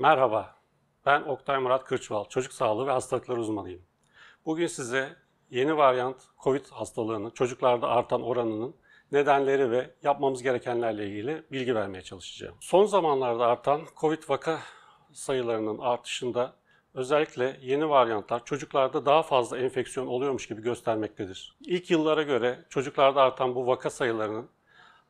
Merhaba, ben Oktay Murat Kırçval, çocuk sağlığı ve hastalıkları uzmanıyım. Bugün size yeni varyant COVID hastalığının çocuklarda artan oranının nedenleri ve yapmamız gerekenlerle ilgili bilgi vermeye çalışacağım. Son zamanlarda artan COVID vaka sayılarının artışında özellikle yeni varyantlar çocuklarda daha fazla enfeksiyon oluyormuş gibi göstermektedir. İlk yıllara göre çocuklarda artan bu vaka sayılarının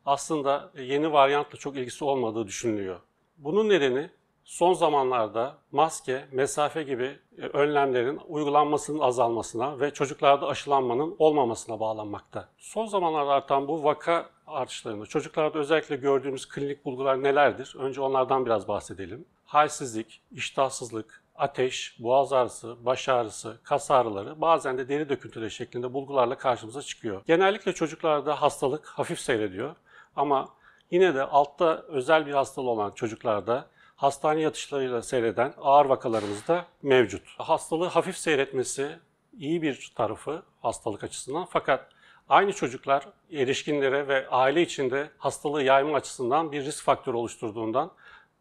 aslında yeni varyantla çok ilgisi olmadığı düşünülüyor. Bunun nedeni son zamanlarda maske, mesafe gibi e, önlemlerin uygulanmasının azalmasına ve çocuklarda aşılanmanın olmamasına bağlanmakta. Son zamanlarda artan bu vaka artışlarında çocuklarda özellikle gördüğümüz klinik bulgular nelerdir? Önce onlardan biraz bahsedelim. Halsizlik, iştahsızlık, ateş, boğaz ağrısı, baş ağrısı, kas ağrıları bazen de deri döküntüleri şeklinde bulgularla karşımıza çıkıyor. Genellikle çocuklarda hastalık hafif seyrediyor ama yine de altta özel bir hastalığı olan çocuklarda hastane yatışlarıyla seyreden ağır vakalarımız da mevcut. Hastalığı hafif seyretmesi iyi bir tarafı hastalık açısından fakat aynı çocuklar erişkinlere ve aile içinde hastalığı yayma açısından bir risk faktörü oluşturduğundan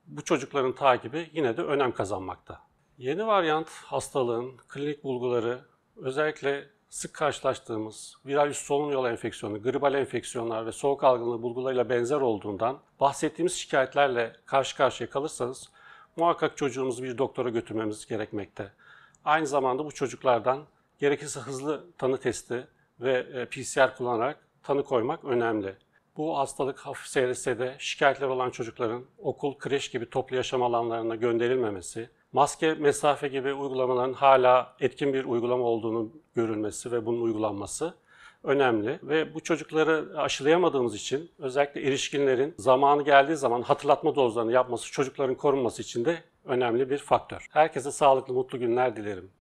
bu çocukların takibi yine de önem kazanmakta. Yeni varyant hastalığın klinik bulguları özellikle sık karşılaştığımız virüs solunum yolu enfeksiyonu, gribal enfeksiyonlar ve soğuk algınlığı bulgularıyla benzer olduğundan bahsettiğimiz şikayetlerle karşı karşıya kalırsanız muhakkak çocuğumuzu bir doktora götürmemiz gerekmekte. Aynı zamanda bu çocuklardan gerekirse hızlı tanı testi ve e, PCR kullanarak tanı koymak önemli. Bu hastalık hafif seyretse de şikayetler olan çocukların okul, kreş gibi toplu yaşam alanlarına gönderilmemesi, maske, mesafe gibi uygulamaların hala etkin bir uygulama olduğunu görülmesi ve bunun uygulanması önemli ve bu çocukları aşılayamadığımız için özellikle erişkinlerin zamanı geldiği zaman hatırlatma dozlarını yapması çocukların korunması için de önemli bir faktör. Herkese sağlıklı mutlu günler dilerim.